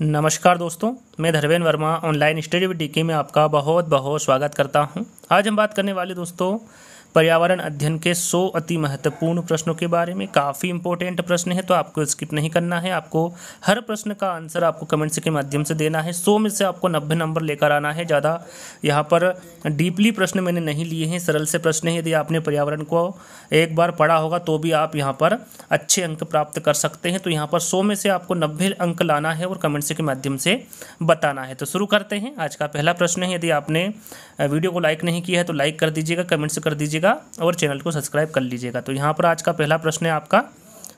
नमस्कार दोस्तों मैं Dharmendra Verma online study D K में आपका बहुत बहुत स्वागत करता हूं आज हम बात करने वाले दोस्तों पर्यावरण अध्ययन के सौ अति महत्वपूर्ण प्रश्नों के बारे में काफ़ी इंपॉर्टेंट प्रश्न है तो आपको स्किप नहीं करना है आपको हर प्रश्न का आंसर आपको कमेंट्स के माध्यम से देना है सौ में से आपको नब्बे नंबर लेकर आना है ज़्यादा यहाँ पर डीपली प्रश्न मैंने नहीं लिए हैं सरल से प्रश्न है यदि आपने पर्यावरण को एक बार पढ़ा होगा तो भी आप यहाँ पर अच्छे अंक प्राप्त कर सकते हैं तो यहाँ पर सौ में से आपको नब्बे अंक लाना है और कमेंट्स के माध्यम से बताना है तो शुरू करते हैं आज का पहला प्रश्न है यदि आपने वीडियो को लाइक नहीं किया है तो लाइक कर दीजिएगा कमेंट्स कर दीजिएगा लीजिएगा और चैनल को सब्सक्राइब कर लीजिएगा तो यहाँ पर आज का पहला प्रश्न है आपका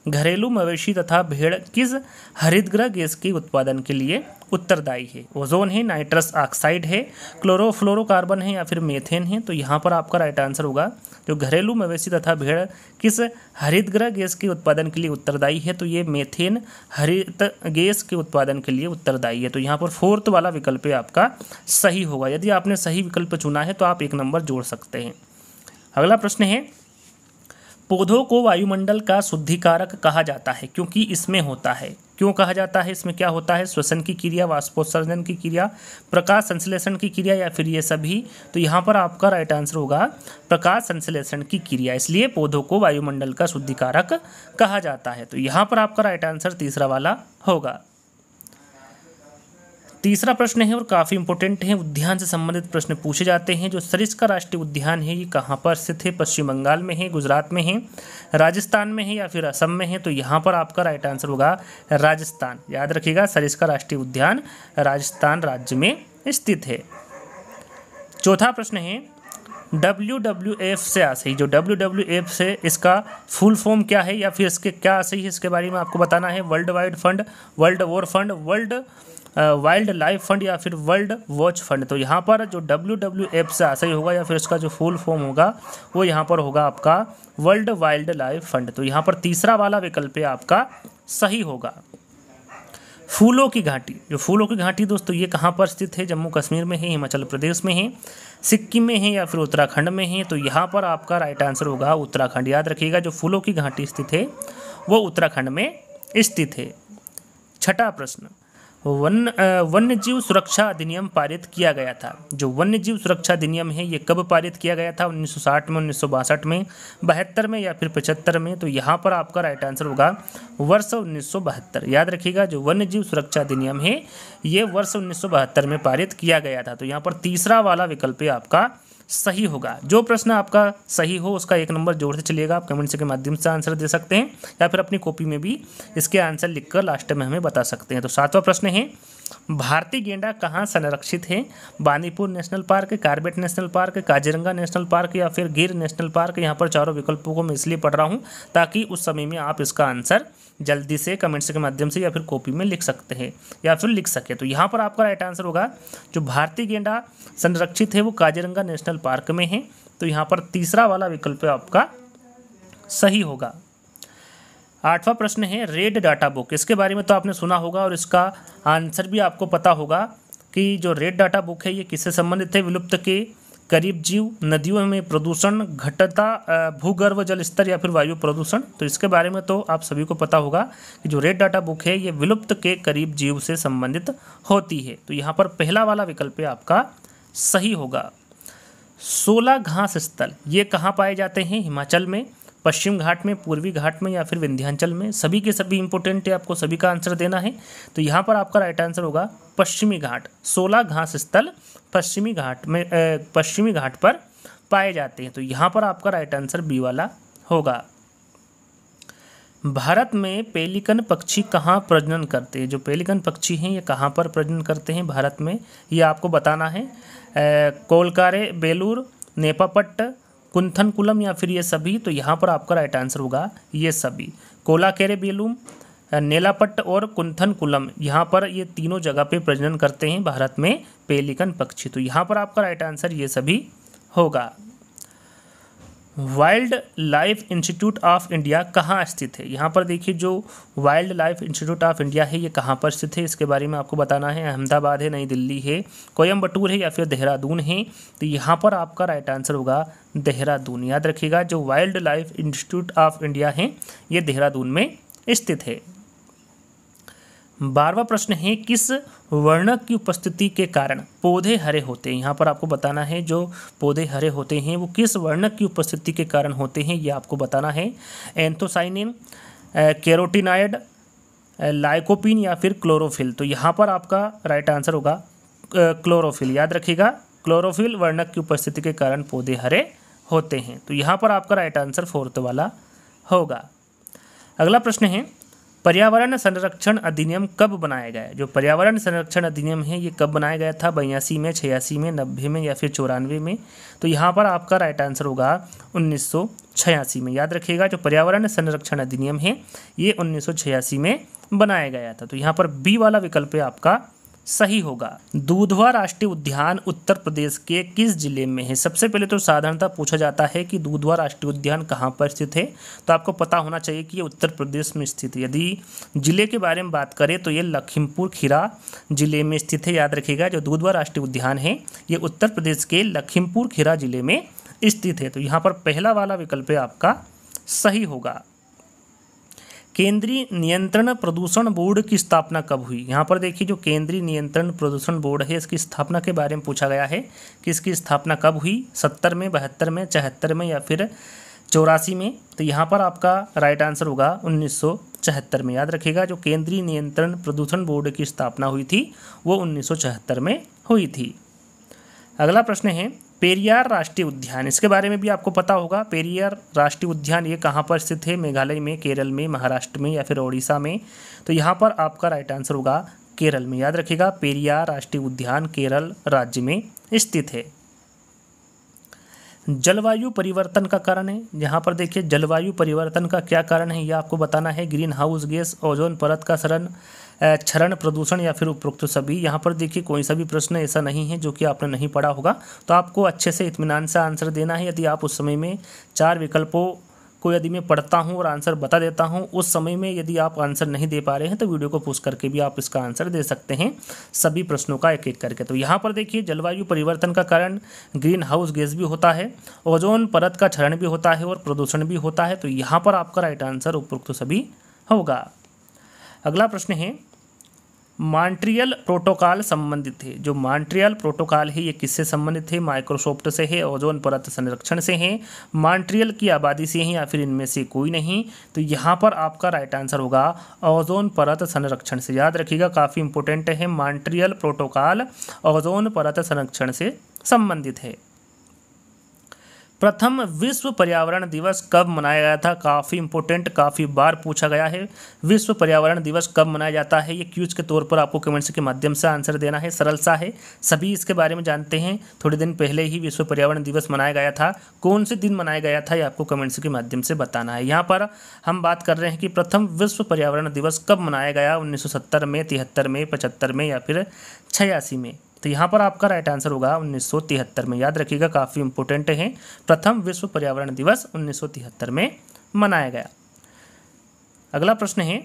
घरेलू मवेशी तथा भेड़ किस हरिद्रह गैस के उत्पादन के लिए उत्तरदायी है ओजोन है नाइट्रस ऑक्साइड है क्लोरोफ्लोरोकार्बन है या फिर मेथेन है तो यहाँ पर आपका राइट आंसर होगा जो घरेलू मवेशी तथा भेड़ किस हरितगृह गैस के उत्पादन के लिए उत्तरदायी है तो ये मेथेन हरित गैस के उत्पादन के लिए उत्तरदायी है तो यहाँ पर फोर्थ वाला विकल्प आपका सही होगा यदि आपने सही विकल्प चुना है तो आप एक नंबर जोड़ सकते हैं अगला प्रश्न है पौधों को वायुमंडल का शुद्धिकारक कहा जाता है क्योंकि इसमें होता है क्यों कहा जाता है इसमें क्या होता है श्वसन की क्रिया वाष्पोत्सर्जन की क्रिया प्रकाश संश्लेषण की क्रिया या फिर ये सभी तो यहाँ पर आपका राइट आंसर होगा प्रकाश संश्लेषण की क्रिया इसलिए पौधों को वायुमंडल का शुद्धिकारक कहा जाता है तो यहाँ पर आपका राइट आंसर तीसरा वाला होगा तीसरा प्रश्न है और काफ़ी इंपॉर्टेंट है उद्यान से संबंधित प्रश्न पूछे जाते हैं जो सरिस्का राष्ट्रीय उद्यान है ये कहाँ पर स्थित है पश्चिम बंगाल में है गुजरात में है राजस्थान में है या फिर असम में है तो यहाँ पर आपका राइट आंसर होगा राजस्थान याद रखिएगा सरिस्का राष्ट्रीय उद्यान राजस्थान राज्य में स्थित है चौथा प्रश्न है डब्ल्यू डब्ल्यू एफ से आशय जो डब्ल्यू डब्ल्यू एफ से इसका फुल फॉर्म क्या है या फिर इसके क्या आशय है इसके बारे में आपको बताना है world wide fund world war fund world wild life fund या फिर वर्ल्ड वॉच फंड तो यहाँ पर जो डब्ल्यू डब्ल्यू एफ से सही होगा या फिर उसका जो फुल फॉर्म होगा वो यहाँ पर होगा आपका वर्ल्ड वाइल्ड लाइफ फंड तो यहाँ पर तीसरा वाला विकल्प आपका सही होगा फूलों की घाटी जो फूलों की घाटी दोस्तों ये कहाँ पर स्थित है जम्मू कश्मीर में है हिमाचल प्रदेश में है सिक्किम में है या फिर उत्तराखंड में है तो यहाँ पर आपका राइट आंसर होगा उत्तराखंड याद रखिएगा जो फूलों की घाटी स्थित है वो उत्तराखंड में स्थित है छठा प्रश्न वन वन्य जीव सुरक्षा अधिनियम पारित किया गया था जो वन्य जीव सुरक्षा अधिनियम है ये कब पारित किया गया था 1960 में उन्नीस में बहत्तर में या फिर पचहत्तर में तो यहाँ पर आपका राइट आंसर होगा वर्ष उन्नीस याद रखिएगा जो वन्य जीव सुरक्षा अधिनियम है ये वर्ष उन्नीस में पारित किया गया था तो यहाँ पर तीसरा वाला विकल्प है आपका सही होगा जो प्रश्न आपका सही हो उसका एक नंबर जोर से चलिएगा आप कमेंट्स के माध्यम से आंसर दे सकते हैं या फिर अपनी कॉपी में भी इसके आंसर लिखकर लास्ट में हमें बता सकते हैं तो सातवां प्रश्न है भारतीय गेंडा कहाँ संरक्षित है Banipur national park Corbett national park Kaziranga national park या फिर गिर नेशनल पार्क यहाँ पर चारों विकल्पों को मैं इसलिए पढ़ रहा हूँ ताकि उस समय में आप इसका आंसर जल्दी से कमेंट्स के माध्यम से या फिर कॉपी में लिख सकते हैं या फिर लिख सके तो यहाँ पर आपका राइट आंसर होगा जो भारतीय गेंडा संरक्षित है वो काजीरंगा नेशनल पार्क में है तो यहाँ पर तीसरा वाला विकल्प आपका सही होगा आठवा प्रश्न है रेड डाटा बुक इसके बारे में तो आपने सुना होगा और इसका आंसर भी आपको पता होगा कि जो रेड डाटा बुक है ये किससे संबंधित है विलुप्त के गरीब जीव नदियों में प्रदूषण घटता भूगर्भ जल स्तर या फिर वायु प्रदूषण तो इसके बारे में तो आप सभी को पता होगा कि जो रेड डाटा बुक है ये विलुप्त के करीब जीव से संबंधित होती है तो यहाँ पर पहला वाला विकल्प आपका सही होगा सोलह घास स्थल ये कहाँ पाए जाते हैं हिमाचल में पश्चिम घाट में पूर्वी घाट में या फिर विंध्यांचल में सभी के सभी इंपोर्टेंट है आपको सभी का आंसर देना है तो यहाँ पर आपका राइट आंसर होगा पश्चिमी घाट सोलह घास स्थल पश्चिमी घाट में पश्चिमी घाट पर पाए जाते हैं तो यहाँ पर आपका राइट आंसर बी वाला होगा भारत में पेलिकन पक्षी कहाँ प्रजनन करते हैं जो पेलिकन पक्षी हैं ये कहाँ पर प्रजनन करते हैं भारत में ये आपको बताना है कोलकारे बेलूर नेपापट्ट कुंथनकुलम या फिर ये सभी तो यहाँ पर आपका राइट आंसर होगा ये सभी कोलाकेरे बेलूम नेलापट्ट और कुलम यहाँ पर ये तीनों जगह पे प्रजनन करते हैं भारत में पेलिकन पक्षी तो यहाँ पर आपका राइट आंसर ये सभी होगा wild life institute of India कहाँ स्थित है यहाँ पर देखिए जो wild life institute of India है ये कहाँ पर स्थित है इसके बारे में आपको बताना है अहमदाबाद है नई दिल्ली है कोयम्बटूर है या फिर देहरादून है तो यहाँ पर आपका राइट आंसर होगा देहरादून याद रखिएगा जो wild life institute of India है ये देहरादून में स्थित है बारवा प्रश्न है किस वर्णक की उपस्थिति के कारण पौधे हरे होते हैं यहाँ पर आपको बताना है जो पौधे हरे होते हैं वो किस वर्णक की उपस्थिति के कारण होते हैं ये आपको बताना है एंथोसाइनिन कैरोटीनाइड लाइकोपिन या फिर क्लोरोफिल तो यहाँ पर आपका राइट आंसर होगा क्लोरोफिल याद रखिएगा क्लोरोफिल वर्णक की उपस्थिति के कारण पौधे हरे होते हैं तो यहाँ पर आपका राइट आंसर फोर्थ वाला होगा अगला प्रश्न है पर्यावरण संरक्षण अधिनियम कब बनाया गया जो पर्यावरण संरक्षण अधिनियम है ये कब बनाया गया था बयासी में छियासी में नब्बे में या फिर चौरानवे में तो यहाँ पर आपका राइट आंसर होगा उन्नीस में याद रखिएगा जो पर्यावरण संरक्षण अधिनियम है ये उन्नीस में बनाया गया था तो यहाँ पर बी वाला विकल्प है आपका सही होगा दूधवा राष्ट्रीय उद्यान उत्तर प्रदेश के किस जिले में है सबसे पहले तो साधारणता पूछा जाता है कि दूधवा राष्ट्रीय उद्यान कहाँ पर स्थित है तो आपको पता होना चाहिए कि ये उत्तर प्रदेश में स्थित है यदि जिले के बारे में बात करें तो ये लखीमपुर खीरा जिले में स्थित है याद रखिएगा जो दूधवा राष्ट्रीय उद्यान है ये उत्तर प्रदेश के लखीमपुर खीरा जिले में स्थित है तो यहाँ पर पहला वाला विकल्प आपका सही होगा केंद्रीय नियंत्रण प्रदूषण बोर्ड की स्थापना कब हुई यहाँ पर देखिए जो केंद्रीय नियंत्रण प्रदूषण बोर्ड है इसकी स्थापना के बारे में पूछा गया है कि इसकी स्थापना कब हुई सत्तर में बहत्तर में चौहत्तर में या फिर चौरासी में तो यहाँ पर आपका राइट आंसर होगा उन्नीस चहत्तर में याद रखिएगा जो केंद्रीय नियंत्रण प्रदूषण बोर्ड की स्थापना हुई थी वो उन्नीस में हुई थी अगला प्रश्न है पेरियार राष्ट्रीय उद्यान इसके बारे में भी आपको पता होगा पेरियार राष्ट्रीय उद्यान ये कहाँ पर स्थित है मेघालय में केरल में महाराष्ट्र में या फिर ओडिशा में तो यहाँ पर आपका राइट आंसर होगा केरल में याद रखिएगा पेरियार राष्ट्रीय उद्यान केरल राज्य में स्थित है जलवायु परिवर्तन का कारण है यहाँ पर देखिए जलवायु परिवर्तन का क्या कारण है यह आपको बताना है ग्रीन हाउस गैस ओजोन परत का सड़न क्षरण प्रदूषण या फिर उपरोक्त सभी यहाँ पर देखिए कोई सा भी प्रश्न ऐसा नहीं है जो कि आपने नहीं पढ़ा होगा तो आपको अच्छे से इतमान से आंसर देना है यदि आप उस समय में चार विकल्पों को यदि मैं पढ़ता हूँ और आंसर बता देता हूँ उस समय में यदि आप आंसर नहीं दे पा रहे हैं तो वीडियो को पूछ करके भी आप इसका आंसर दे सकते हैं सभी प्रश्नों का एक एक करके तो यहाँ पर देखिए जलवायु परिवर्तन का कारण ग्रीन हाउस गैस भी होता है ओजोन परत का क्षरण भी होता है और प्रदूषण भी होता है तो यहाँ पर आपका राइट आंसर उपरोक्त सभी होगा अगला प्रश्न है मॉन्ट्रियल प्रोटोकॉल संबंधित है जो मॉन्ट्रियल प्रोटोकॉल है ये किससे संबंधित है माइक्रोसॉफ्ट से है ओजोन परत संरक्षण से है मॉन्ट्रियल की आबादी से है या फिर इनमें से कोई नहीं तो यहाँ पर आपका राइट आंसर होगा ओजोन परत संरक्षण से याद रखिएगा काफ़ी इंपॉर्टेंट है मॉन्ट्रियल प्रोटोकॉल ओजोन परत संरक्षण से संबंधित है प्रथम विश्व पर्यावरण दिवस कब मनाया गया था काफ़ी इंपॉर्टेंट काफ़ी बार पूछा गया है विश्व पर्यावरण दिवस कब मनाया जाता है ये क्यूज के तौर पर आपको कमेंट्स के माध्यम से आंसर देना है सरल सा है सभी इसके बारे में जानते हैं थोड़े दिन पहले ही विश्व पर्यावरण दिवस मनाया गया था कौन से दिन मनाया गया था ये आपको कमेंट्स के माध्यम से बताना है यहाँ पर हम बात कर रहे हैं कि प्रथम विश्व पर्यावरण दिवस कब मनाया गया उन्नीस में तिहत्तर में पचहत्तर में या फिर छियासी में तो यहाँ पर आपका राइट आंसर होगा 1973 में याद रखिएगा काफ़ी इंपॉर्टेंट है प्रथम विश्व पर्यावरण दिवस 1973 में मनाया गया अगला प्रश्न है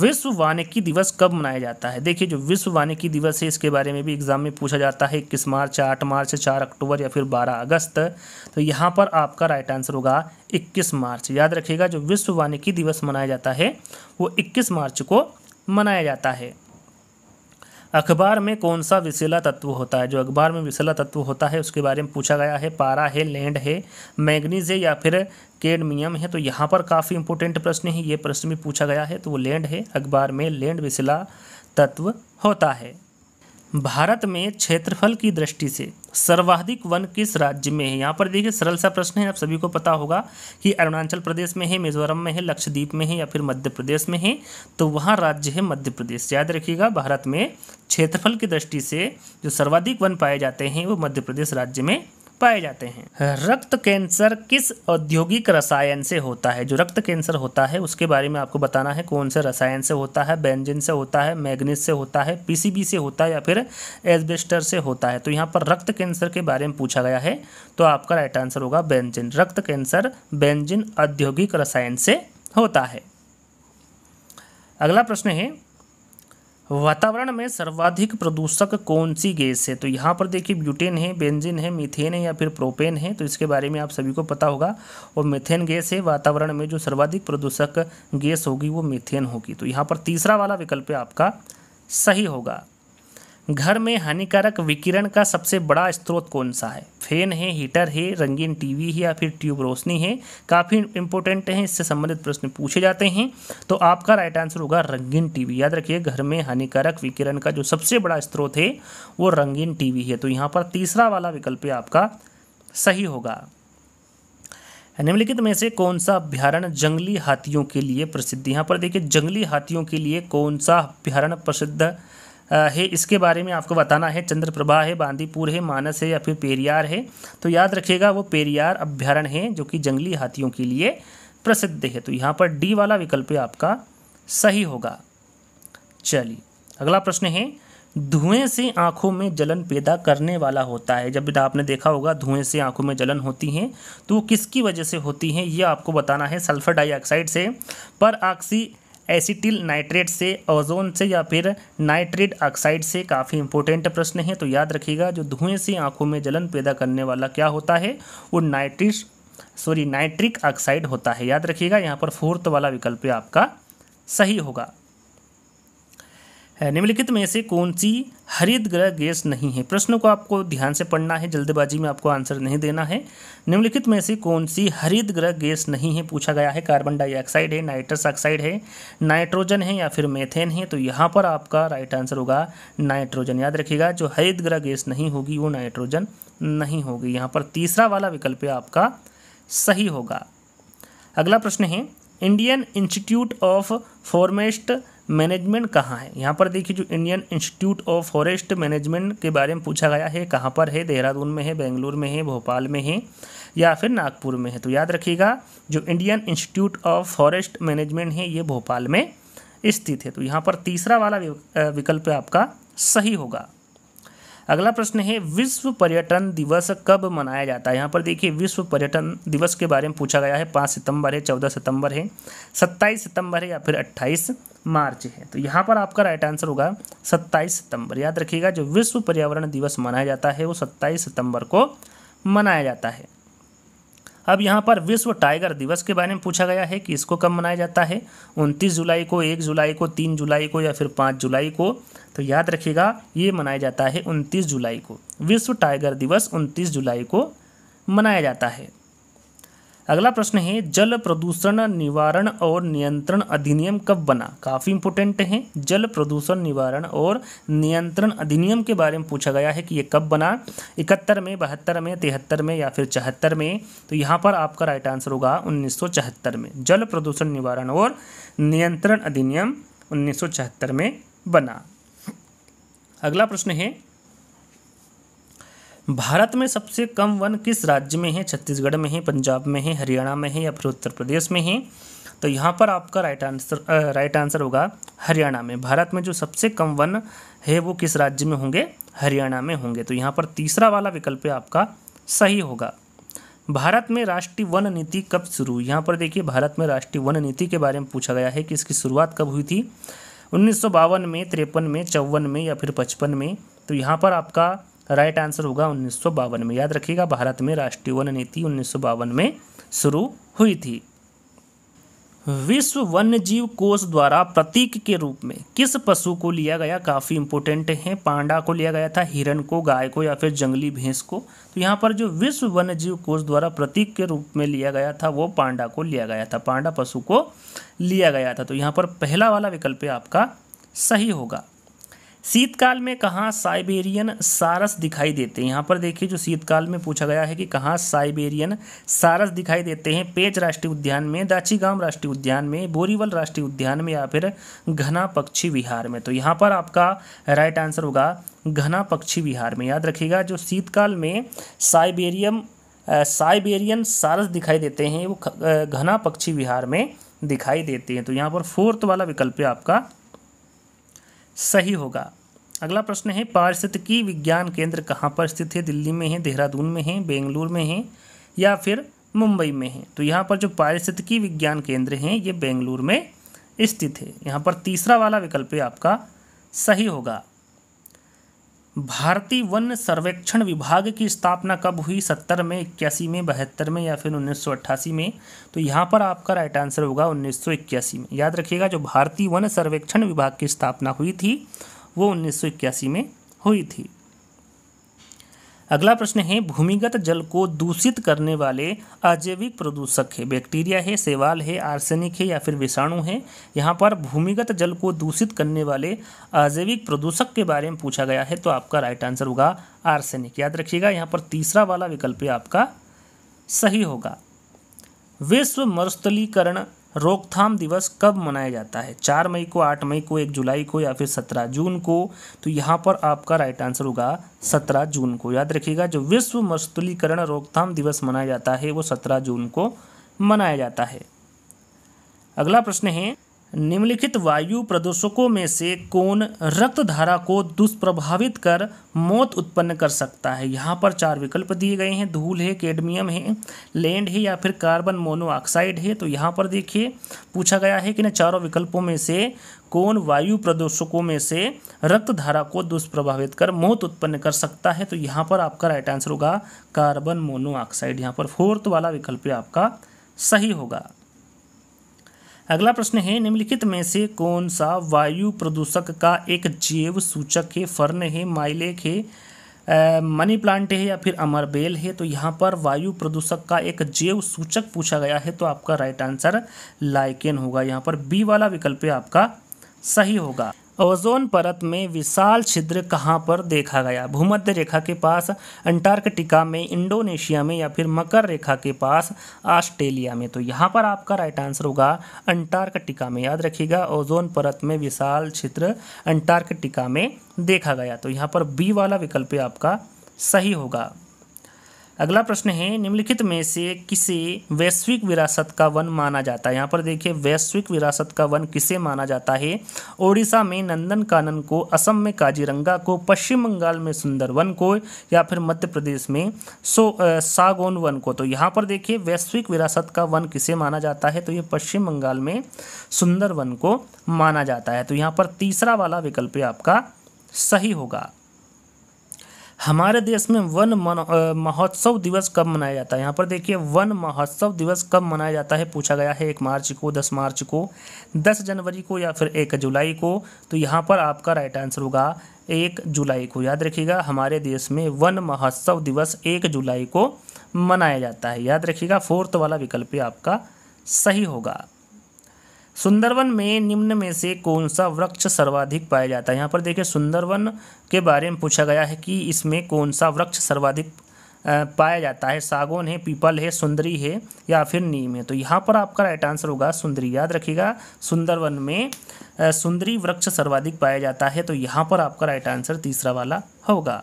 विश्व वानिकी दिवस कब मनाया जाता है देखिए जो विश्व वानिकी दिवस है इसके बारे में भी एग्जाम में पूछा जाता है इक्कीस मार्च आठ मार्च चार अक्टूबर या फिर बारह अगस्त तो यहाँ पर आपका राइट आंसर होगा इक्कीस मार्च याद रखिएगा जो विश्व वानिकी दिवस मनाया जाता है वो इक्कीस मार्च को मनाया जाता है अखबार में कौन सा विषैला तत्व होता है जो अखबार में विषैला तत्व होता है उसके बारे में पूछा गया है पारा है लैंड है मैग्नीज है या फिर केडमियम है तो यहाँ पर काफ़ी इंपॉर्टेंट प्रश्न है ये प्रश्न भी पूछा गया है तो वो लैंड है अखबार में लैंड विषैला तत्व होता है भारत में क्षेत्रफल की दृष्टि से सर्वाधिक वन किस राज्य में है यहाँ पर देखिए सरल सा प्रश्न है आप सभी को पता होगा कि अरुणाचल प्रदेश में है मिजोरम में है लक्षद्वीप में है या फिर मध्य प्रदेश में है तो वहाँ राज्य है मध्य प्रदेश याद रखिएगा भारत में क्षेत्रफल की दृष्टि से जो सर्वाधिक वन पाए जाते हैं वो मध्य प्रदेश राज्य में पाए जाते हैं रक्त कैंसर किस औद्योगिक रसायन से होता है जो रक्त कैंसर होता है उसके बारे में आपको बताना है कौन से रसायन से होता है बेंजिन से होता है मैग्नीज से होता है पीसीबी से होता है या फिर एजबेस्टर से होता है तो यहाँ पर रक्त कैंसर के बारे में पूछा गया है तो आपका राइट आंसर होगा बेंजिन रक्त कैंसर बेंजिन औद्योगिक रसायन से होता है अगला प्रश्न है वातावरण में सर्वाधिक प्रदूषक कौन सी गैस है तो यहाँ पर देखिए ब्यूटेन है बेंजिन है मीथेन है या फिर प्रोपेन है तो इसके बारे में आप सभी को पता होगा और मीथेन गैस है वातावरण में जो सर्वाधिक प्रदूषक गैस होगी वो मीथेन होगी तो यहाँ पर तीसरा वाला विकल्प आपका सही होगा घर में हानिकारक विकिरण का सबसे बड़ा स्रोत कौन सा है फैन है हीटर है रंगीन टीवी है या फिर ट्यूब रोशनी है काफ़ी इंपॉर्टेंट है इससे संबंधित प्रश्न पूछे जाते हैं तो आपका राइट आंसर होगा रंगीन टीवी याद रखिए घर में हानिकारक विकिरण का जो सबसे बड़ा स्रोत है वो रंगीन टीवी है तो यहाँ पर तीसरा वाला विकल्प आपका सही होगा निम्नलिखित में से कौन सा अभ्यारण जंगली हाथियों के लिए प्रसिद्ध यहाँ पर देखिए जंगली हाथियों के लिए कौन सा अभ्यारण प्रसिद्ध है इसके बारे में आपको बताना है चंद्रप्रभा है बांदीपुर है मानस है या फिर पेरियार है तो याद रखिएगा वो पेरियार अभ्यारण है जो कि जंगली हाथियों के लिए प्रसिद्ध है तो यहाँ पर डी वाला विकल्प आपका सही होगा चलिए अगला प्रश्न है धुएं से आंखों में जलन पैदा करने वाला होता है जब आपने देखा होगा धुएं से आंखों में जलन होती है तो वो किसकी वजह से होती है ये आपको बताना है सल्फर डाइऑक्साइड से पर आक्सी एसिटिल नाइट्रेट से ओजोन से या फिर नाइट्रेट ऑक्साइड से काफ़ी इंपॉर्टेंट प्रश्न है तो याद रखिएगा जो धुएं से आंखों में जलन पैदा करने वाला क्या होता है वो नाइट्रिस सॉरी नाइट्रिक ऑक्साइड होता है याद रखिएगा यहाँ पर फोर्थ वाला विकल्प आपका सही होगा निम्नलिखित में से कौन सी हरित ग्रह गैस नहीं है प्रश्न को आपको ध्यान से पढ़ना है जल्दबाजी में आपको आंसर नहीं देना है निम्नलिखित में से कौन सी हरित ग्रह गैस नहीं है पूछा गया है कार्बन डाइऑक्साइड है नाइट्रस ऑक्साइड है नाइट्रोजन है या फिर मेथेन है तो यहाँ पर आपका राइट आंसर होगा नाइट्रोजन याद रखिएगा जो हरित ग्रह गैस नहीं होगी वो नाइट्रोजन नहीं होगी यहाँ पर तीसरा वाला विकल्प आपका सही होगा अगला प्रश्न है Indian institute of forest management कहाँ है यहाँ पर देखिए जो Indian institute of forest management के बारे में पूछा गया है कहाँ पर है देहरादून में है बेंगलुरु में है भोपाल में है या फिर नागपुर में है तो याद रखिएगा जो Indian institute of forest management है ये भोपाल में स्थित है तो यहाँ पर तीसरा वाला विकल्प आपका सही होगा अगला प्रश्न है विश्व पर्यटन दिवस कब मनाया जाता है यहाँ पर देखिए विश्व पर्यटन दिवस के बारे में पूछा गया है पाँच सितंबर है चौदह सितंबर है सत्ताईस सितंबर है या फिर अट्ठाईस मार्च है तो यहाँ पर आपका राइट आंसर होगा सत्ताईस सितंबर याद रखिएगा जो विश्व पर्यावरण दिवस मनाया जाता है वो सत्ताईस सितंबर को मनाया जाता है अब यहाँ पर विश्व टाइगर दिवस के बारे में पूछा गया है कि इसको कब मनाया जाता है उनतीस जुलाई को एक जुलाई को तीन जुलाई को या फिर पाँच जुलाई को तो याद रखिएगा ये मनाया जाता है उनतीस जुलाई को विश्व टाइगर दिवस उनतीस जुलाई को मनाया जाता है अगला प्रश्न है जल प्रदूषण निवारण और नियंत्रण अधिनियम कब बना काफ़ी इंपोर्टेंट है जल प्रदूषण निवारण और नियंत्रण अधिनियम के बारे में पूछा गया है कि ये कब बना इकहत्तर में बहत्तर में तिहत्तर में या फिर चौहत्तर में तो यहाँ पर आपका राइट आंसर होगा उन्नीस में जल प्रदूषण निवारण और नियंत्रण अधिनियम उन्नीस में बना अगला प्रश्न है भारत में सबसे कम वन किस राज्य में है छत्तीसगढ़ में है पंजाब में है हरियाणा में है या फिर उत्तर प्रदेश में है तो यहाँ पर आपका राइट आंसर राइट आंसर होगा हरियाणा में भारत में जो सबसे कम वन है वो किस राज्य में होंगे हरियाणा में होंगे तो यहाँ पर तीसरा वाला विकल्प आपका सही होगा भारत में राष्ट्रीय वन नीति कब शुरू यहाँ पर देखिए भारत में राष्ट्रीय वन नीति के बारे में पूछा गया है कि इसकी शुरुआत कब हुई थी उन्नीस में तिरपन में चौवन में या फिर पचपन में तो यहाँ पर आपका राइट आंसर होगा उन्नीस में याद रखिएगा भारत में राष्ट्रीय वन नीति उन्नीस में शुरू हुई थी विश्व वन्य जीव कोष द्वारा प्रतीक के रूप में किस पशु को लिया गया काफ़ी इंपोर्टेंट है पांडा को लिया गया था हिरण को गाय को या फिर जंगली भैंस को तो यहाँ पर जो विश्व वन्य जीव कोष द्वारा प्रतीक के रूप में लिया गया था वो पांडा को लिया गया था पांडा पशु को लिया गया था तो यहाँ पर पहला वाला विकल्प आपका सही होगा शीतकाल में कहाँ साइबेरियन सारस दिखाई देते हैं यहाँ पर देखिए जो शीतकाल में पूछा गया है कि कहाँ साइबेरियन सारस दिखाई देते हैं पेच राष्ट्रीय उद्यान में दाचीगाम राष्ट्रीय उद्यान में बोरीवल राष्ट्रीय उद्यान में या फिर घना पक्षी विहार में तो यहाँ पर आपका राइट आंसर होगा घना पक्षी विहार में याद रखिएगा जो शीतकाल में साइबेरियम साइबेरियन सारस दिखाई देते हैं वो घना पक्षी विहार में दिखाई देते हैं तो यहाँ पर फोर्थ वाला विकल्प आपका सही होगा अगला प्रश्न है पारिस्थितिकी विज्ञान केंद्र कहाँ पर स्थित है दिल्ली में है देहरादून में है बेंगलुरु में है या फिर मुंबई में है तो यहाँ पर जो पारिस्थितिकी विज्ञान केंद्र हैं ये बेंगलुरु में स्थित है यहाँ पर तीसरा वाला विकल्प आपका सही होगा भारतीय वन सर्वेक्षण विभाग की स्थापना कब हुई सत्तर में इक्यासी में बहत्तर में या फिर उन्नीस सौ अट्ठासी में तो यहाँ पर आपका राइट आंसर होगा उन्नीस सौ इक्यासी में याद रखिएगा जो भारतीय वन सर्वेक्षण विभाग की स्थापना हुई थी वो उन्नीस सौ इक्यासी में हुई थी अगला प्रश्न है भूमिगत जल को दूषित करने वाले अजैविक प्रदूषक है बैक्टीरिया है सेवाल है आर्सेनिक है या फिर विषाणु है यहाँ पर भूमिगत जल को दूषित करने वाले अजैविक प्रदूषक के बारे में पूछा गया है तो आपका राइट आंसर होगा आर्सेनिक याद रखिएगा यहाँ पर तीसरा वाला विकल्प आपका सही होगा विश्व मरुस्थलीकरण रोकथाम दिवस कब मनाया जाता है चार मई को आठ मई को एक जुलाई को या फिर सत्रह जून को तो यहाँ पर आपका राइट आंसर होगा सत्रह जून को याद रखिएगा जो विश्व मस्तुलीकरण रोकथाम दिवस मनाया जाता है वो सत्रह जून को मनाया जाता है अगला प्रश्न है निम्नलिखित वायु प्रदूषकों में से कौन रक्त धारा को दुष्प्रभावित कर मौत उत्पन्न कर सकता है यहाँ पर चार विकल्प दिए गए हैं धूल है कैडमियम है लैंड है या फिर कार्बन मोनोऑक्साइड है तो यहाँ पर देखिए पूछा गया है कि इन चारों विकल्पों में से कौन वायु प्रदूषकों में से रक्त धारा को दुष्प्रभावित कर मौत उत्पन्न कर सकता है तो यहाँ पर आपका राइट आंसर होगा कार्बन मोनोऑक्साइड यहाँ पर फोर्थ वाला विकल्प आपका सही होगा अगला प्रश्न है निम्नलिखित में से कौन सा वायु प्रदूषक का एक जैव सूचक है फर्न है माइलेक है मनी प्लांट है या फिर अमरबेल है तो यहाँ पर वायु प्रदूषक का एक जैव सूचक पूछा गया है तो आपका राइट आंसर लाइकेन होगा यहाँ पर बी वाला विकल्प आपका सही होगा ओजोन परत में विशाल छिद्र कहाँ पर देखा गया भूमध्य रेखा के पास अंटार्कटिका में इंडोनेशिया में या फिर मकर रेखा के पास ऑस्ट्रेलिया में तो यहाँ पर आपका राइट आंसर होगा अंटार्कटिका में याद रखिएगा ओजोन परत में विशाल छिद्र अंटार्कटिका में देखा गया तो यहाँ पर बी वाला विकल्प आपका सही होगा अगला प्रश्न है निम्नलिखित में से किसे वैश्विक विरासत का वन माना जाता है यहाँ पर देखिए वैश्विक विरासत का वन किसे माना जाता है ओडिशा में नंदन कानन को असम में काजीरंगा को पश्चिम बंगाल में सुंदरवन को या फिर मध्य प्रदेश में सो आ, सागोन वन को तो यहाँ पर देखिए वैश्विक विरासत का वन किसे माना जाता है तो ये पश्चिम बंगाल में सुंदर को माना जाता है तो यहाँ पर तीसरा वाला विकल्प आपका सही होगा हमारे देश में वन महोत्सव दिवस कब मनाया जाता है यहाँ पर देखिए वन महोत्सव दिवस कब मनाया जाता है पूछा गया है एक मार्च को दस मार्च को दस जनवरी को या फिर एक जुलाई को तो यहाँ पर आपका राइट आंसर होगा एक जुलाई को याद रखिएगा हमारे देश में वन महोत्सव दिवस एक जुलाई को मनाया जाता है याद रखिएगा फोर्थ वाला विकल्प आपका सही होगा सुंदरवन में निम्न में से कौन सा वृक्ष सर्वाधिक पाया जाता है यहाँ पर देखिए सुंदरवन के बारे में पूछा गया है कि इसमें कौन सा वृक्ष सर्वाधिक पाया जाता है सागौन है पीपल है सुंदरी है या फिर नीम है तो यहाँ पर आपका राइट आंसर होगा सुंदरी याद रखिएगा सुंदरवन में सुंदरी वृक्ष सर्वाधिक पाया जाता है तो यहाँ पर आपका राइट आंसर तीसरा वाला होगा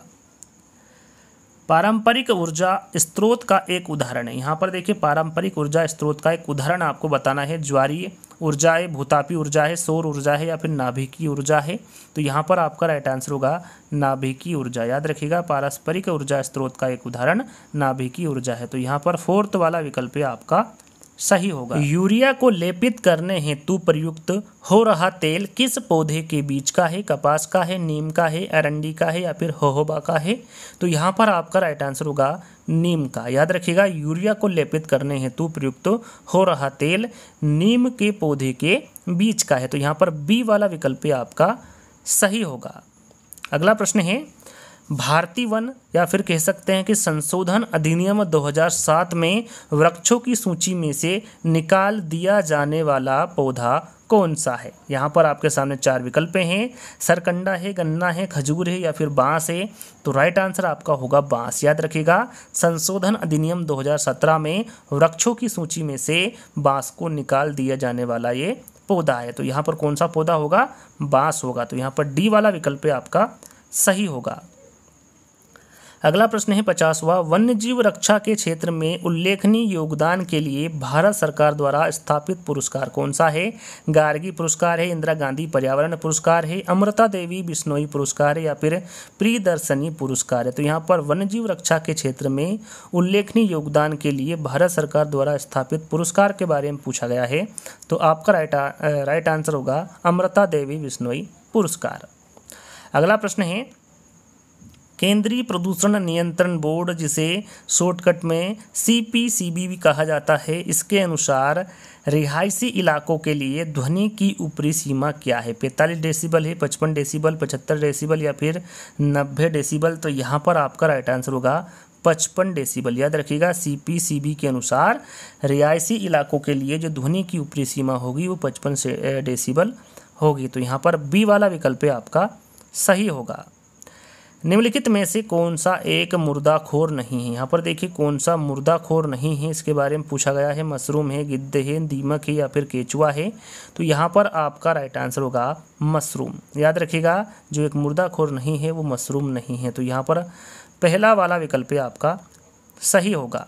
पारंपरिक ऊर्जा स्त्रोत का एक उदाहरण है यहाँ पर देखिए पारंपरिक ऊर्जा स्त्रोत का एक उदाहरण आपको बताना है ज्वारी ऊर्जा है भूतापी ऊर्जा है सौर ऊर्जा है या फिर नाभिकीय ऊर्जा है तो यहाँ पर आपका राइट आंसर होगा नाभिकीय ऊर्जा याद रखिएगा पारस्परिक ऊर्जा स्त्रोत का एक उदाहरण नाभिकीय ऊर्जा है तो यहाँ पर फोर्थ वाला विकल्प है आपका सही होगा यूरिया को लेपित करने हेतु प्रयुक्त हो रहा तेल किस पौधे के बीज का है कपास का है नीम का है अरंडी का है या फिर होहोबा का है तो यहाँ पर आपका राइट आंसर होगा नीम का याद रखिएगा यूरिया को लेपित करने हेतु प्रयुक्त हो रहा तेल नीम के पौधे के बीज का है तो यहाँ पर बी वाला विकल्प आपका सही होगा अगला प्रश्न है भारतीय वन या फिर कह सकते हैं कि संशोधन अधिनियम 2007 में वृक्षों की सूची में से निकाल दिया जाने वाला पौधा कौन सा है यहाँ पर आपके सामने चार विकल्प हैं सरकंडा है गन्ना है खजूर है या फिर बांस है तो राइट आंसर आपका होगा बांस याद रखिएगा संशोधन अधिनियम 2017 में वृक्षों की सूची में से बांस को निकाल दिया जाने वाला ये पौधा है तो यहाँ पर कौन सा पौधा होगा बांस होगा तो यहाँ पर डी वाला विकल्प आपका सही होगा अगला प्रश्न है पचासवा वन्य जीव रक्षा के क्षेत्र में उल्लेखनीय योगदान के लिए भारत सरकार द्वारा स्थापित पुरस्कार कौन सा है गार्गी पुरस्कार है इंदिरा गांधी पर्यावरण पुरस्कार है अमृता देवी बिश्नोई पुरस्कार है या फिर प्रियदर्शनी पुरस्कार है तो यहाँ पर वन्य जीव रक्षा के क्षेत्र में उल्लेखनीय योगदान के लिए भारत सरकार द्वारा स्थापित पुरस्कार के बारे में पूछा गया है तो आपका राइट राइट आंसर होगा अमृता देवी बिश्नोई पुरस्कार अगला प्रश्न है केंद्रीय प्रदूषण नियंत्रण बोर्ड जिसे शॉर्टकट में सी पी सी बी भी कहा जाता है इसके अनुसार रिहायशी इलाकों के लिए ध्वनि की ऊपरी सीमा क्या है पैंतालीस डेसिबल है पचपन डेसिबल पचहत्तर डेसिबल या फिर नब्बे डेसिबल तो यहाँ पर आपका राइट आंसर होगा पचपन डेसिबल याद रखिएगा सी पी सी बी के अनुसार रिहायशी इलाकों के लिए जो ध्वनि की ऊपरी सीमा होगी वो पचपन डेसिबल होगी तो यहाँ पर बी वाला विकल्प आपका सही होगा निम्नलिखित में से कौन सा एक मुर्दाखोर नहीं है यहाँ पर देखिए कौन सा मुर्दाखोर नहीं है इसके बारे में पूछा गया है मशरूम है गिद्ध है दीमक है या फिर केचुआ है तो यहाँ पर आपका राइट आंसर होगा मशरूम याद रखिएगा जो एक मुर्दाखोर नहीं है वो मशरूम नहीं है तो यहाँ पर पहला वाला विकल्प आपका सही होगा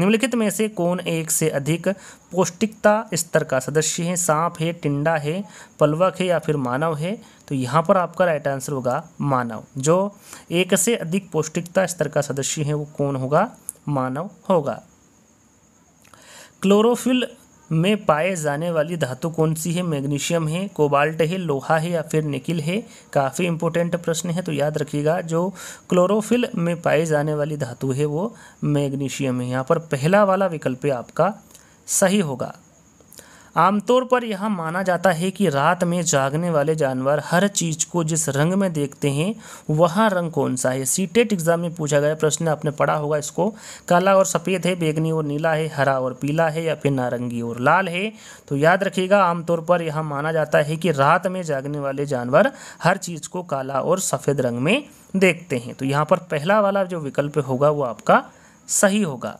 निम्नलिखित में से कौन एक से अधिक पौष्टिकता स्तर का सदस्य है सांप है टिंडा है पलवक है या फिर मानव है तो यहाँ पर आपका राइट आंसर होगा मानव जो एक से अधिक पौष्टिकता स्तर का सदस्य है वो कौन होगा मानव होगा क्लोरोफिल में पाए जाने वाली धातु कौन सी है मैग्नीशियम है कोबाल्ट है लोहा है या फिर निकिल है काफ़ी इंपॉर्टेंट प्रश्न है तो याद रखिएगा जो क्लोरोफिल में पाए जाने वाली धातु है वो मैग्नीशियम है यहाँ पर पहला वाला विकल्प आपका सही होगा आमतौर पर यह माना जाता है कि रात में जागने वाले जानवर हर चीज़ को जिस रंग में देखते हैं वह रंग कौन सा है सीटेट एग्ज़ाम e में पूछा गया प्रश्न आपने पढ़ा होगा इसको काला और सफ़ेद है बेगनी और नीला है हरा और पीला है या फिर नारंगी और लाल है तो याद रखिएगा आमतौर पर यह माना जाता है कि रात में जागने वाले जानवर हर चीज़ को काला और सफ़ेद रंग में देखते हैं तो यहाँ पर पहला वाला जो विकल्प होगा वो आपका सही होगा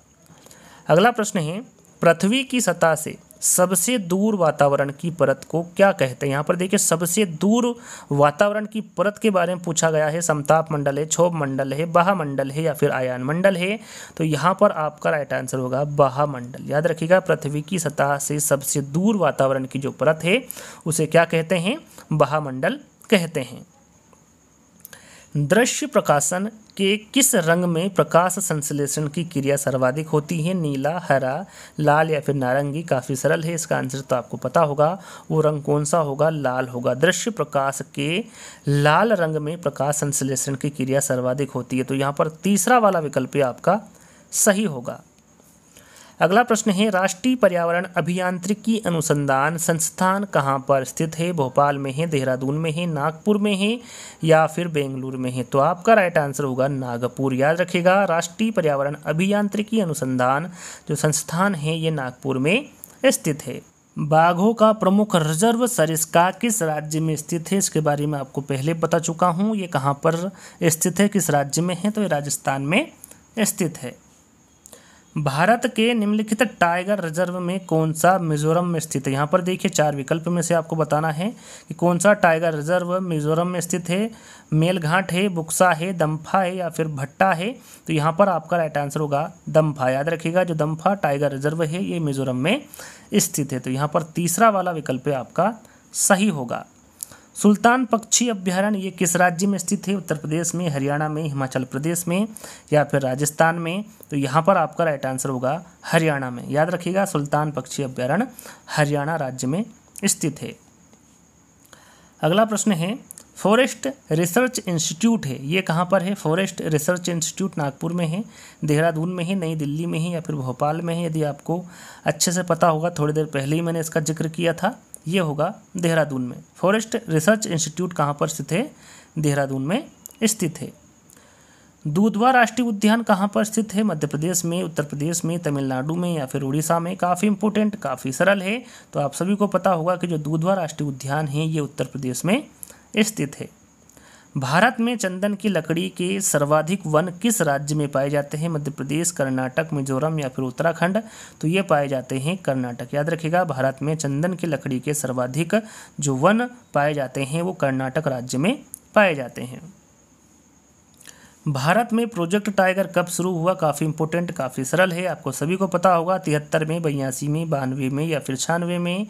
अगला प्रश्न है पृथ्वी की सतह से सबसे दूर वातावरण की परत को क्या कहते हैं यहाँ पर देखिए सबसे दूर वातावरण की परत के बारे में पूछा गया है समताप मंडल है क्षोभ मंडल है बहामंडल मंडल है या फिर आयान मंडल है तो यहाँ पर आपका राइट आंसर होगा बहामंडल मंडल याद रखिएगा पृथ्वी की सतह से सबसे दूर वातावरण की जो परत है उसे क्या कहते हैं बहामंडल कहते हैं दृश्य प्रकाशन के किस रंग में प्रकाश संश्लेषण की क्रिया सर्वाधिक होती है नीला हरा लाल या फिर नारंगी काफ़ी सरल है इसका आंसर तो आपको पता होगा वो रंग कौन सा होगा लाल होगा दृश्य प्रकाश के लाल रंग में प्रकाश संश्लेषण की क्रिया सर्वाधिक होती है तो यहाँ पर तीसरा वाला विकल्प आपका सही होगा अगला प्रश्न है राष्ट्रीय पर्यावरण अभियांत्रिकी अनुसंधान संस्थान कहाँ पर स्थित है भोपाल में है देहरादून में है नागपुर में है या फिर बेंगलुरु में है तो आपका राइट आंसर होगा नागपुर याद रखिएगा राष्ट्रीय पर्यावरण अभियांत्रिकी अनुसंधान जो संस्थान है ये नागपुर में स्थित है बाघों का प्रमुख रिजर्व सरिस्का किस राज्य में स्थित है इसके बारे में आपको पहले बता चुका हूँ ये कहाँ पर स्थित है किस राज्य में है तो ये राजस्थान में स्थित है भारत के निम्नलिखित टाइगर रिजर्व में कौन सा मिजोरम में स्थित है यहाँ पर देखिए चार विकल्प में से आपको बताना है कि कौन सा टाइगर रिजर्व मिजोरम में स्थित है मेलघाट है बुक्सा है दम्फा है या फिर भट्टा है तो यहाँ पर आपका राइट आंसर होगा दम्फा याद रखिएगा जो दम्फा टाइगर रिजर्व है ये मिजोरम में स्थित है तो यहाँ पर तीसरा वाला विकल्प आपका सही होगा सुल्तान पक्षी अभ्यारण्य ये किस राज्य में स्थित है उत्तर प्रदेश में हरियाणा में हिमाचल प्रदेश में या फिर राजस्थान में तो यहाँ पर आपका राइट आंसर होगा हरियाणा में याद रखिएगा सुल्तान पक्षी अभ्यारण्य हरियाणा राज्य में स्थित है अगला प्रश्न है फॉरेस्ट रिसर्च इंस्टीट्यूट है ये कहाँ पर है फॉरेस्ट रिसर्च इंस्टीट्यूट नागपुर में है देहरादून में है नई दिल्ली में है या फिर भोपाल में है यदि आपको अच्छे से पता होगा थोड़ी देर पहले ही मैंने इसका जिक्र किया था ये होगा देहरादून में फॉरेस्ट रिसर्च इंस्टीट्यूट कहाँ पर स्थित है देहरादून में स्थित है दूधवा राष्ट्रीय उद्यान कहाँ पर स्थित है मध्य प्रदेश में उत्तर प्रदेश में तमिलनाडु में या फिर उड़ीसा में काफ़ी इंपोर्टेंट काफ़ी सरल है तो आप सभी को पता होगा कि जो दूधवा राष्ट्रीय उद्यान है ये उत्तर प्रदेश में स्थित है भारत में चंदन की लकड़ी के सर्वाधिक वन किस राज्य में पाए जाते हैं मध्य प्रदेश कर्नाटक मिजोरम या फिर उत्तराखंड तो ये पाए जाते हैं कर्नाटक याद रखिएगा भारत में चंदन की लकड़ी के सर्वाधिक जो वन पाए जाते हैं वो कर्नाटक राज्य में पाए जाते हैं भारत में प्रोजेक्ट टाइगर कब शुरू हुआ काफ़ी इंपोर्टेंट काफ़ी सरल है आपको सभी को पता होगा तिहत्तर में बयासी में बानवे में या फिर छियानवे में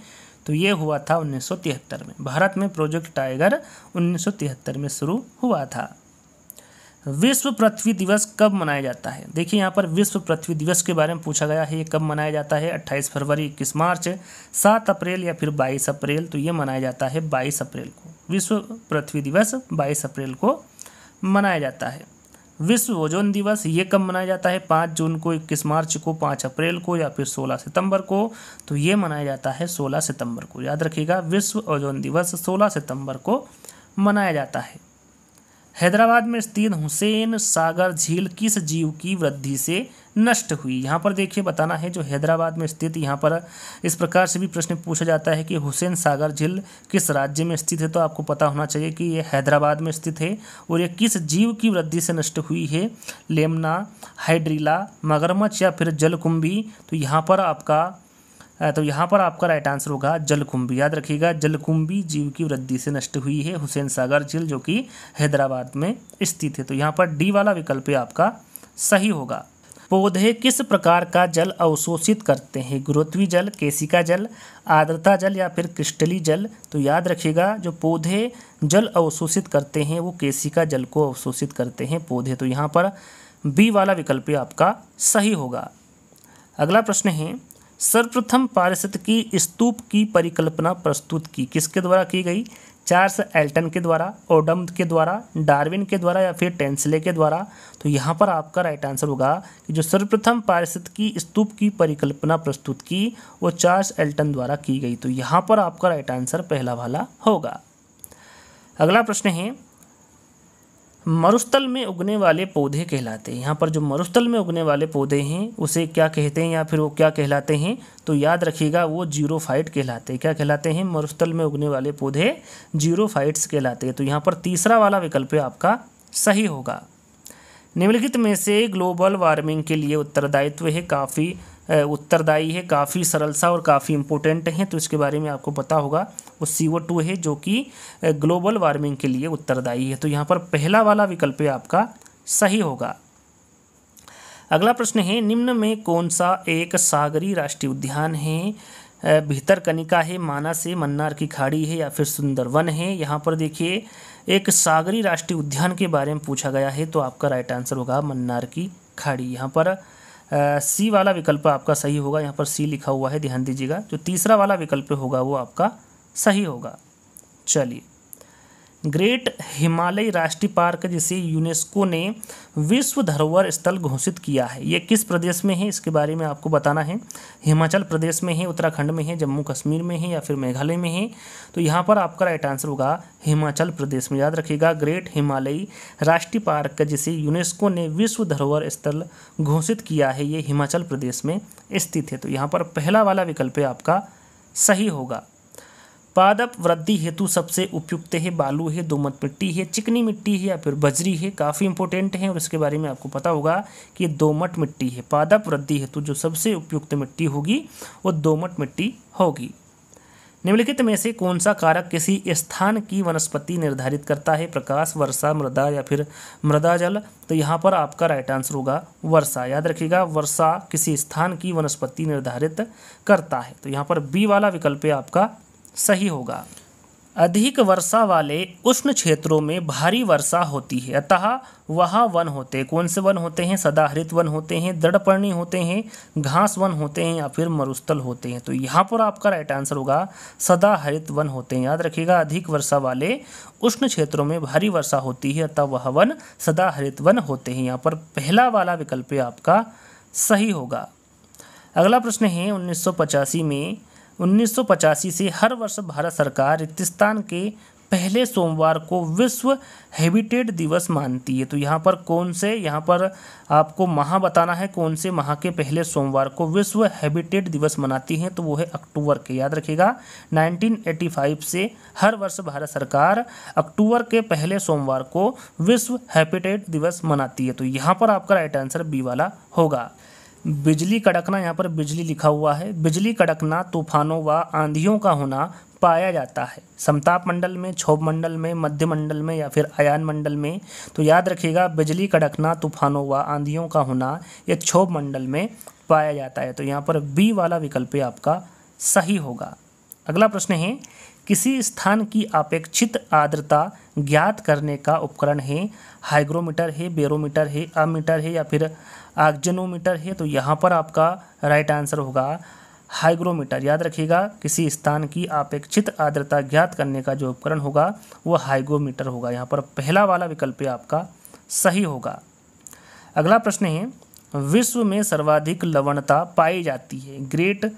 तो ये हुआ था उन्नीस में भारत में प्रोजेक्ट टाइगर उन्नीस में शुरू हुआ था विश्व पृथ्वी दिवस कब मनाया जाता है देखिए यहाँ पर विश्व पृथ्वी दिवस के बारे में पूछा गया है ये कब मनाया जाता है 28 फरवरी 21 मार्च 7 अप्रैल या फिर 22 अप्रैल तो ये मनाया जाता है 22 अप्रैल को विश्व पृथ्वी दिवस 22 अप्रैल को मनाया जाता है विश्व ओजोन दिवस ये कब मनाया जाता है पाँच जून को इक्कीस मार्च को पाँच अप्रैल को या फिर सोलह सितंबर को तो ये मनाया जाता है सोलह सितंबर को याद रखिएगा विश्व ओजोन दिवस सोलह सितंबर को मनाया जाता है हैदराबाद में स्थित हुसैन सागर झील किस जीव की वृद्धि से नष्ट हुई यहाँ पर देखिए बताना है जो हैदराबाद में स्थित यहाँ पर इस प्रकार से भी प्रश्न पूछा जाता है कि हुसैन सागर झील किस राज्य में स्थित है तो आपको पता होना चाहिए कि ये हैदराबाद में स्थित है और ये किस जीव की वृद्धि से नष्ट हुई है लेमना हाइड्रीला मगरमच्छ या फिर जलकुंभी तो यहाँ पर आपका तो यहाँ पर आपका राइट आंसर होगा जलकुंभी याद रखिएगा जलकुंभी जीव की वृद्धि से नष्ट हुई है हुसैन सागर झील जो कि हैदराबाद में स्थित है तो यहाँ पर डी वाला विकल्प आपका सही होगा पौधे किस प्रकार का जल अवशोषित करते हैं गुरुत्वी जल केसिका जल आर्द्रता जल या फिर क्रिस्टली जल तो याद रखिएगा जो पौधे जल अवशोषित करते हैं वो केसिका जल को अवशोषित करते हैं पौधे तो यहाँ पर बी वाला विकल्प आपका सही होगा अगला प्रश्न है सर्वप्रथम पारिषद की स्तूप की परिकल्पना प्रस्तुत की किसके द्वारा की गई चार्ल्स एल्टन के द्वारा ओडम के द्वारा डार्विन के द्वारा या फिर टेंसले के द्वारा तो यहाँ पर आपका राइट आंसर होगा कि जो सर्वप्रथम पारिषद की स्तूप की परिकल्पना प्रस्तुत की वो चार्ल्स एल्टन द्वारा की गई तो यहाँ पर आपका राइट आंसर पहला वाला होगा अगला प्रश्न है मरुस्थल में उगने वाले पौधे कहलाते हैं यहाँ पर जो मरुस्थल में उगने वाले पौधे हैं उसे क्या कहते हैं या फिर वो क्या कहलाते हैं तो याद रखिएगा वो जीरोफाइट कहलाते हैं क्या कहलाते हैं मरुस्थल में उगने वाले पौधे जीरोफाइट्स कहलाते हैं तो यहाँ पर तीसरा वाला विकल्प आपका सही होगा निम्नलिखित में से ग्लोबल वार्मिंग के लिए उत्तरदायित्व है काफ़ी उत्तरदायी है काफ़ी सरल सा और काफ़ी इम्पोर्टेंट है तो इसके बारे में आपको पता होगा वो सी टू है जो कि ग्लोबल वार्मिंग के लिए उत्तरदायी है तो यहाँ पर पहला वाला विकल्प आपका सही होगा अगला प्रश्न है निम्न में कौन सा एक सागरी राष्ट्रीय उद्यान है भीतर कनिका है माना से मन्नार की खाड़ी है या फिर सुंदरवन है यहाँ पर देखिए एक सागरी राष्ट्रीय उद्यान के बारे में पूछा गया है तो आपका राइट आंसर होगा मन्नार की खाड़ी यहाँ पर सी वाला विकल्प आपका सही होगा यहाँ पर सी लिखा हुआ है ध्यान दीजिएगा जो तीसरा वाला विकल्प होगा वो आपका सही होगा चलिए ग्रेट हिमालय राष्ट्रीय पार्क जिसे यूनेस्को ने विश्व धरोहर स्थल घोषित किया है ये किस प्रदेश में है इसके बारे में आपको बताना है हिमाचल प्रदेश में है उत्तराखंड में है जम्मू कश्मीर में है या फिर मेघालय में है तो यहाँ पर आपका राइट आंसर होगा हिमाचल प्रदेश में याद रखिएगा ग्रेट हिमालयी राष्ट्रीय पार्क जिसे यूनेस्को ने विश्व धरोहर स्थल घोषित किया है ये हिमाचल प्रदेश में स्थित है तो यहाँ पर पहला वाला विकल्प आपका सही होगा पादप वृद्धि हेतु सबसे उपयुक्त है बालू है दोमत मिट्टी है चिकनी मिट्टी है या फिर बजरी है काफ़ी इंपॉर्टेंट है और इसके बारे में आपको पता होगा कि दोमट मिट्टी है पादप वृद्धि हेतु जो सबसे उपयुक्त मिट्टी होगी वो दोमट मिट्टी होगी निम्नलिखित में से कौन सा कारक किसी स्थान की वनस्पति निर्धारित करता है प्रकाश वर्षा मृदा या फिर मृदा जल तो यहाँ पर आपका राइट आंसर होगा वर्षा याद रखिएगा वर्षा किसी स्थान की वनस्पति निर्धारित करता है तो यहाँ पर बी वाला विकल्प आपका सही होगा अधिक वर्षा वाले उष्ण क्षेत्रों में भारी वर्षा होती है अतः वहाँ वन होते कौन से वन होते हैं सदाहरित वन होते हैं दृढ़पर्णी होते हैं घास वन होते हैं या फिर मरुस्थल होते हैं तो यहाँ पर आपका राइट आंसर होगा सदाहरित वन होते हैं याद रखिएगा अधिक वर्षा वाले उष्ण क्षेत्रों में भारी वर्षा होती है अतः वह वन सदाहरित वन होते हैं यहाँ पर पहला वाला विकल्प आपका सही होगा अगला प्रश्न है उन्नीस में 1985 से हर वर्ष भारत सरकार रिक्तिस्तान के पहले सोमवार को विश्व हैबिटेट दिवस मानती है तो यहाँ पर कौन से यहाँ पर आपको माह बताना है कौन से माह के पहले सोमवार को विश्व हैबिटेट दिवस मनाती हैं तो वो है अक्टूबर के याद रखिएगा 1985 से हर वर्ष भारत सरकार अक्टूबर के पहले सोमवार को विश्व हैबिटेट दिवस मनाती है तो यहाँ पर आपका राइट आंसर बी वाला होगा बिजली कड़कना यहाँ पर बिजली लिखा हुआ है बिजली कड़कना तूफानों व आंधियों का होना पाया जाता है समताप मंडल में क्षोभ मंडल में मध्य मंडल में या फिर अयान मंडल में तो याद रखिएगा बिजली कड़कना तूफानों व आंधियों का होना यह क्षोभ मंडल में पाया जाता है तो यहाँ पर बी वाला विकल्प आपका सही होगा अगला प्रश्न है किसी स्थान की अपेक्षित आर्द्रता ज्ञात करने का उपकरण है हाइग्रोमीटर है बेरोमीटर है अमीटर है या फिर आक्जनोमीटर है तो यहाँ पर आपका राइट आंसर होगा हाइग्रोमीटर याद रखिएगा किसी स्थान की अपेक्षित आर्द्रता ज्ञात करने का जो उपकरण होगा वो हाइग्रोमीटर होगा यहाँ पर पहला वाला विकल्प आपका सही होगा अगला प्रश्न है विश्व में सर्वाधिक लवणता पाई जाती है ग्रेट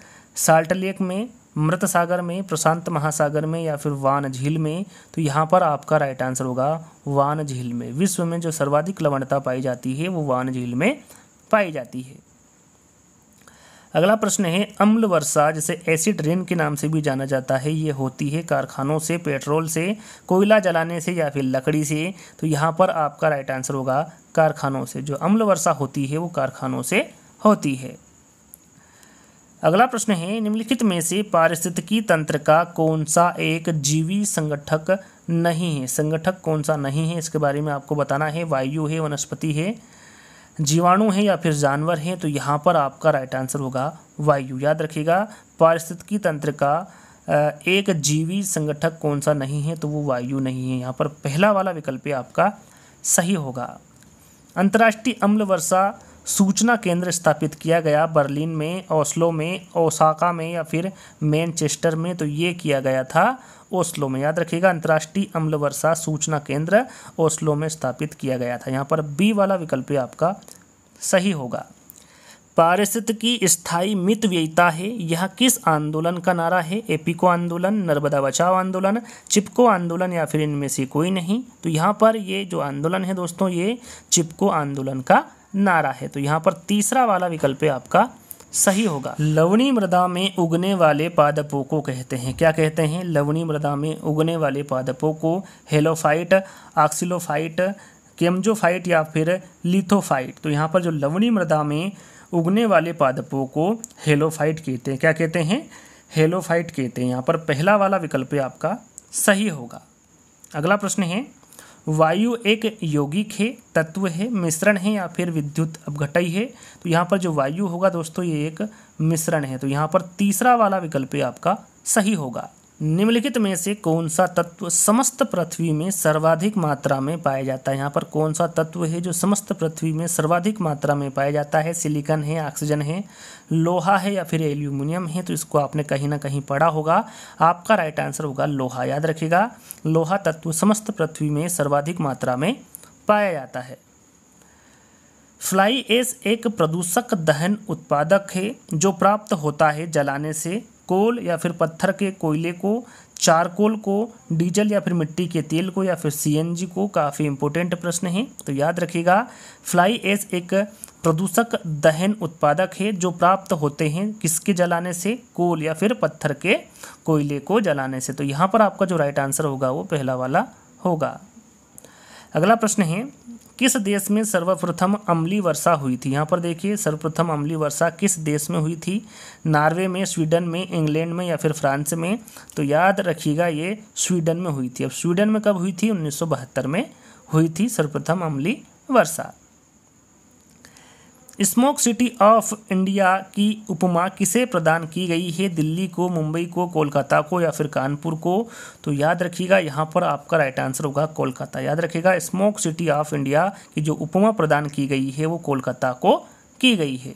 साल्ट लेक में मृत सागर में प्रशांत महासागर में या फिर वान झील में तो यहाँ पर आपका राइट आंसर होगा वान झील में विश्व में जो सर्वाधिक लवणता पाई जाती है वो वान झील में पाई जाती है अगला प्रश्न है अम्ल वर्षा जिसे एसिड रेन के नाम से भी जाना जाता है ये होती है कारखानों से पेट्रोल से कोयला जलाने से या फिर लकड़ी से तो यहाँ पर आपका राइट आंसर होगा कारखानों से जो अम्ल वर्षा होती है वो कारखानों से होती है अगला प्रश्न है निम्नलिखित में से पारिस्थितिकी तंत्र का कौन सा एक जीवी संगठक नहीं है संगठक कौन सा नहीं है इसके बारे में आपको बताना है वायु है वनस्पति है जीवाणु हैं या फिर जानवर हैं तो यहाँ पर आपका राइट आंसर होगा वायु याद रखिएगा पारिस्थितिकी तंत्र का एक जीवी संगठक कौन सा नहीं है तो वो वायु नहीं है यहाँ पर पहला वाला विकल्प आपका सही होगा अंतर्राष्ट्रीय अम्ल वर्षा सूचना केंद्र स्थापित किया गया बर्लिन में ओस्लो में ओसाका में या फिर मैनचेस्टर में तो ये किया गया था ओस्लो में याद रखिएगा अंतर्राष्ट्रीय अम्ल वर्षा सूचना केंद्र ओस्लो में स्थापित किया गया था यहाँ पर बी वाला विकल्प आपका सही होगा पारिस्थित की स्थायी मित व्ययिता है यह किस आंदोलन का नारा है एपिको आंदोलन नर्मदा बचाओ आंदोलन चिपको आंदोलन या फिर इनमें से कोई नहीं तो यहाँ पर ये जो आंदोलन है दोस्तों ये चिपको आंदोलन का नारा है तो यहाँ पर तीसरा वाला विकल्प आपका सही होगा लवणी मृदा में उगने वाले पादपों को कहते हैं क्या कहते हैं लवणी मृदा में उगने वाले पादपों को हेलोफाइट ऑक्सिलोफाइट केमजोफाइट या फिर लिथोफाइट तो यहाँ पर जो लवणी मृदा में उगने वाले पादपों को हेलोफाइट कहते हैं क्या कहते हैं हेलोफाइट कहते हैं यहाँ पर पहला वाला विकल्प आपका सही होगा अगला प्रश्न है वायु एक यौगिक है तत्व है मिश्रण है या फिर विद्युत अपघटई है तो यहाँ पर जो वायु होगा दोस्तों ये एक मिश्रण है तो यहाँ पर तीसरा वाला विकल्प आपका सही होगा निम्नलिखित में से कौन सा तत्व समस्त पृथ्वी में सर्वाधिक मात्रा में पाया जाता है यहाँ पर कौन सा तत्व है जो समस्त पृथ्वी में सर्वाधिक मात्रा में पाया जाता है सिलिकन है ऑक्सीजन है लोहा है या फिर एल्यूमिनियम है तो इसको आपने कहीं ना कहीं पढ़ा होगा आपका राइट आंसर होगा लोहा याद रखेगा लोहा तत्व समस्त पृथ्वी में सर्वाधिक मात्रा में पाया जाता है फ्लाई एस एक प्रदूषक दहन उत्पादक है जो प्राप्त होता है जलाने से कोल या फिर पत्थर के कोयले को चारकोल को डीजल या फिर मिट्टी के तेल को या फिर सीएनजी को काफ़ी इंपॉर्टेंट प्रश्न है तो याद रखिएगा फ्लाई एस एक प्रदूषक दहन उत्पादक है जो प्राप्त होते हैं किसके जलाने से कोल या फिर पत्थर के कोयले को जलाने से तो यहाँ पर आपका जो राइट आंसर होगा वो पहला वाला होगा अगला प्रश्न है किस देश में सर्वप्रथम अम्ली वर्षा हुई थी यहाँ पर देखिए सर्वप्रथम अम्ली वर्षा किस देश में हुई थी नार्वे में स्वीडन में इंग्लैंड में या फिर फ्रांस में तो याद रखिएगा ये स्वीडन में हुई थी अब स्वीडन में कब हुई थी उन्नीस में हुई थी सर्वप्रथम अम्ली वर्षा स्मोक सिटी ऑफ इंडिया की उपमा किसे प्रदान की गई है दिल्ली को मुंबई को कोलकाता को या फिर कानपुर को तो याद रखिएगा यहाँ पर आपका राइट आंसर होगा कोलकाता याद रखिएगा स्मोक सिटी ऑफ इंडिया की जो उपमा प्रदान की गई है वो कोलकाता को की गई है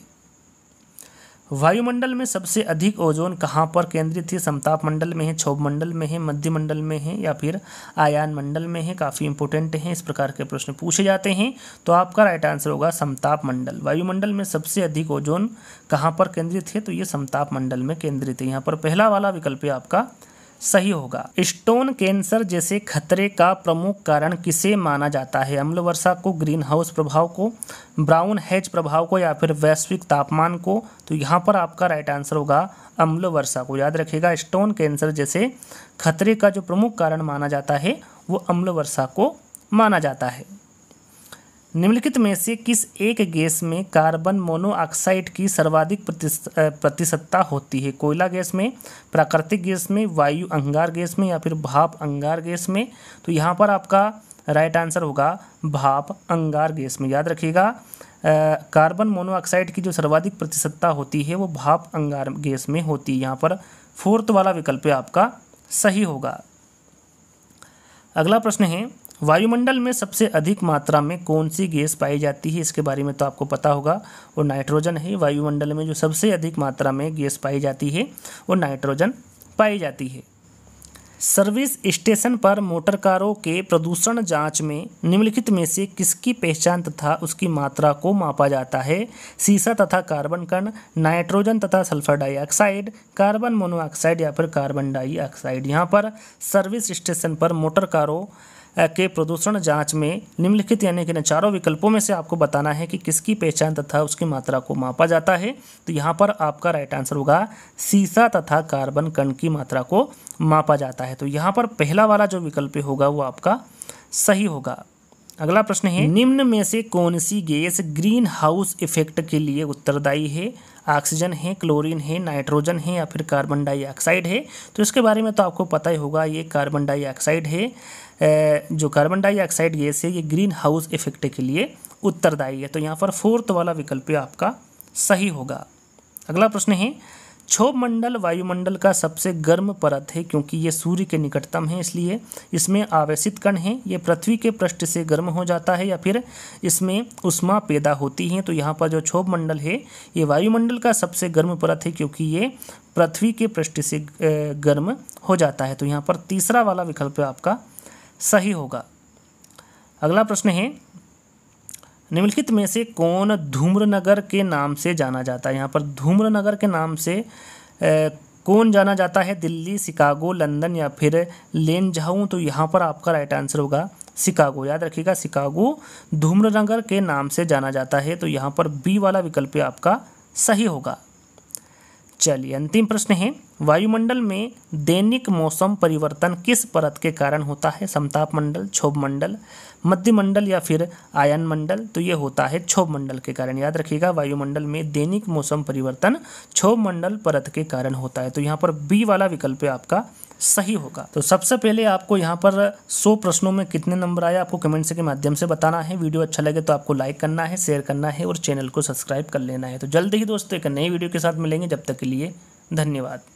वायुमंडल में सबसे अधिक ओजोन कहाँ पर केंद्रित है समताप मंडल में है क्षोभ मंडल में है मध्य मंडल में है या फिर आयान मंडल में है काफ़ी इंपोर्टेंट है इस प्रकार के प्रश्न पूछे जाते हैं तो आपका राइट आंसर होगा समताप मंडल वायुमंडल में सबसे अधिक ओजोन कहाँ पर केंद्रित है तो ये समताप मंडल में केंद्रित है यहाँ पर पहला वाला विकल्प है आपका सही होगा स्टोन कैंसर जैसे खतरे का प्रमुख कारण किसे माना जाता है अम्ल वर्षा को ग्रीन हाउस प्रभाव को ब्राउन हेज प्रभाव को या फिर वैश्विक तापमान को तो यहाँ पर आपका राइट आंसर होगा अम्ल वर्षा को याद रखेगा स्टोन कैंसर जैसे खतरे का जो प्रमुख कारण माना जाता है वो अम्ल वर्षा को माना जाता है निम्नलिखित में से किस एक गैस में कार्बन मोनोऑक्साइड की सर्वाधिक प्रतिशतता होती है कोयला गैस में प्राकृतिक गैस में वायु अंगार गैस में या फिर भाप अंगार गैस में तो यहाँ पर आपका राइट आंसर होगा भाप अंगार गैस में याद रखिएगा कार्बन मोनोऑक्साइड की जो सर्वाधिक प्रतिशतता होती है वो भाप अंगार गैस में होती है यहाँ पर फोर्थ वाला विकल्प आपका सही होगा अगला प्रश्न है वायुमंडल में सबसे अधिक मात्रा में कौन सी गैस पाई जाती है इसके बारे में तो आपको पता होगा वो नाइट्रोजन है वायुमंडल में जो सबसे अधिक मात्रा में गैस पाई जाती है वो नाइट्रोजन पाई जाती है सर्विस स्टेशन पर मोटर कारों के प्रदूषण जांच में निम्नलिखित में से किसकी पहचान तथा उसकी मात्रा को मापा जाता है सीसा तथा कार्बन कण नाइट्रोजन तथा सल्फर डाइऑक्साइड कार्बन मोनोऑक्साइड या फिर कार्बन डाइऑक्साइड यहाँ पर सर्विस स्टेशन पर मोटर कारों के प्रदूषण जांच में निम्नलिखित यानी कि चारों विकल्पों में से आपको बताना है कि किसकी पहचान तथा उसकी मात्रा को मापा जाता है तो यहाँ पर आपका राइट आंसर होगा सीसा तथा कार्बन कण की मात्रा को मापा जाता है तो यहाँ पर पहला वाला जो विकल्प होगा वो आपका सही होगा अगला प्रश्न है निम्न में से कौन सी गैस ग्रीन हाउस इफेक्ट के लिए उत्तरदायी है ऑक्सीजन है क्लोरीन है नाइट्रोजन है या फिर कार्बन डाइऑक्साइड है तो इसके बारे में तो आपको पता ही होगा ये कार्बन डाइऑक्साइड है जो कार्बन डाइऑक्साइड गैस है ये ग्रीन हाउस इफेक्ट के लिए उत्तरदायी है तो यहाँ पर फोर्थ वाला विकल्प आपका सही होगा अगला प्रश्न है क्षोभ मंडल वायुमंडल का सबसे गर्म परत है क्योंकि ये सूर्य के निकटतम है इसलिए इसमें आवेशित कण हैं ये पृथ्वी के पृष्ठ से गर्म हो जाता है या फिर इसमें उष्मा पैदा होती है तो यहाँ पर जो क्षोभ मंडल है ये वायुमंडल का सबसे गर्म परत है क्योंकि ये पृथ्वी के पृष्ठ से गर्म हो जाता है तो यहाँ पर तीसरा वाला विकल्प आपका सही होगा अगला प्रश्न है निम्नलिखित में से कौन धूम्रनगर के नाम से जाना जाता है यहाँ पर धूम्रनगर के नाम से ए, कौन जाना जाता है दिल्ली शिकागो लंदन या फिर लेन जाऊँ तो यहाँ पर आपका राइट आंसर होगा शिकागो याद रखिएगा शिकागो धूम्रनगर के नाम से जाना जाता है तो यहाँ पर बी वाला विकल्प आपका सही होगा चलिए अंतिम प्रश्न है वायुमंडल में दैनिक मौसम परिवर्तन किस परत के कारण होता है समताप मंडल क्षोभ मंडल मध्यमंडल या फिर आयन मंडल तो ये होता है क्षोभ मंडल के कारण याद रखिएगा वायुमंडल में दैनिक मौसम परिवर्तन क्षोभ मंडल परत के कारण होता है तो यहाँ पर बी वाला विकल्प आपका सही होगा तो सबसे पहले आपको यहाँ पर 100 प्रश्नों में कितने नंबर आए आपको कमेंट्स के माध्यम से बताना है वीडियो अच्छा लगे तो आपको लाइक करना है शेयर करना है और चैनल को सब्सक्राइब कर लेना है तो जल्दी ही दोस्तों एक नई वीडियो के साथ मिलेंगे जब तक के लिए धन्यवाद